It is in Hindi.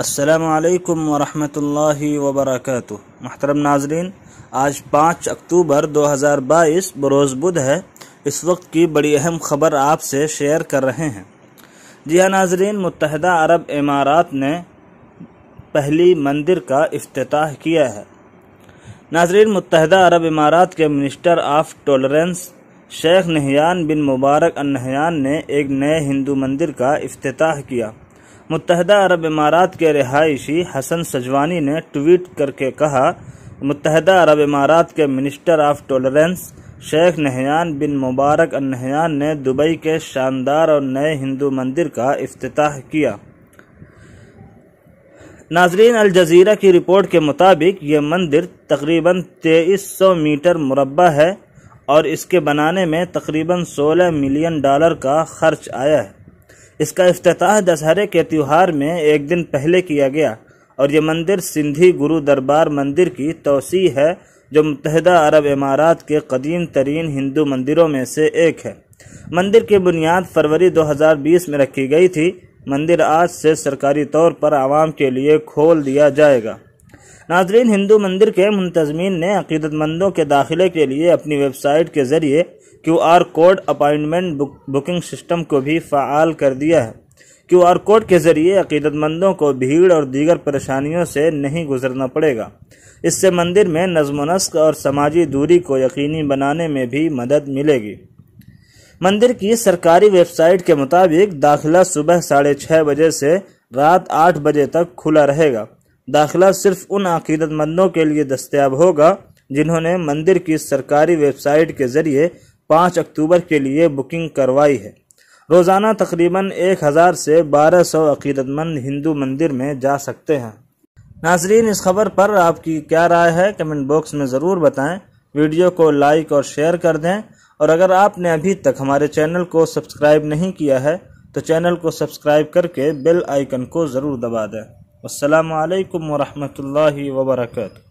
असलकम वरहमल वबरक महतरम नाजरीन आज 5 अक्टूबर 2022 बरोज़ बुध है इस वक्त की बड़ी अहम खबर आपसे शेयर कर रहे हैं जी हाँ नाजरीन मुतहदा अरब इमारात ने पहली मंदिर का अफ्ताह किया है नाजरीन मुतहदा अरब इमारात के minister of tolerance Sheikh Nahyan bin Mubarak Al Nahyan ने एक नए हिंदू मंदिर का अफ्ताह किया मुतहदा अरब इमारात के रिहायशी हसन सजवानी ने ट्वीट करके कहा मुतहदा अरब इमारात के minister of tolerance Sheikh Nahyan bin Mubarak Al Nahyan ने दुबई के शानदार और नए हिंदू मंदिर का अफ्ताह किया नाजरीन अल जजीरा की रिपोर्ट के मुताबिक ये मंदिर तकरीबन तेईस सौ मीटर मुरबा है और इसके बनाने में तकरीबन सोलह मिलियन डॉलर का खर्च आया है इसका अफ्ताह दशहरे के त्यौहार में एक दिन पहले किया गया और ये मंदिर सिंधी गुरु दरबार मंदिर की तोसी है जो मुतहदा अरब इमारात के कदीम तरीन हिंदू मंदिरों में से एक है मंदिर की बुनियाद फरवरी 2020 में रखी गई थी मंदिर आज से सरकारी तौर पर आवाम के लिए खोल दिया जाएगा नाजरीन हिंदू मंदिर के मुंतजमीन ने अकीदतमंदों के दाखिले के लिए अपनी वेबसाइट के ज़रिए Q R code appointment book, booking system को भी फ़ाल कर दिया है क्यू आर कोड के ज़रिए अकीदतमंदों को भीड़ और दीगर परेशानियों से नहीं गुजरना पड़ेगा इससे मंदिर में नज़म नस्क और समाजी दूरी को यकीनी बनाने में भी मदद मिलेगी मंदिर की सरकारी वेबसाइट के मुताबिक दाखिला सुबह साढ़े छः बजे से रात आठ बजे तक खुला रहेगा दाखिला सिर्फ उन अकीदतमंदों के लिए दस्तियाब होगा जिन्होंने मंदिर की सरकारी वेबसाइट के ज़रिए पाँच अक्टूबर के लिए बुकिंग करवाई है रोज़ाना तकरीबन एक हज़ार से बारह सौ अकीदतमंद हिंदू मंदिर में जा सकते हैं नाजरीन इस खबर पर आपकी क्या राय है कमेंट बॉक्स में ज़रूर बताएं वीडियो को लाइक और शेयर कर दें और अगर आपने अभी तक हमारे चैनल को सब्सक्राइब नहीं किया है तो चैनल को सब्सक्राइब करके बेल आइकन को ज़रूर दबा दें असलकम वरहमल वर्का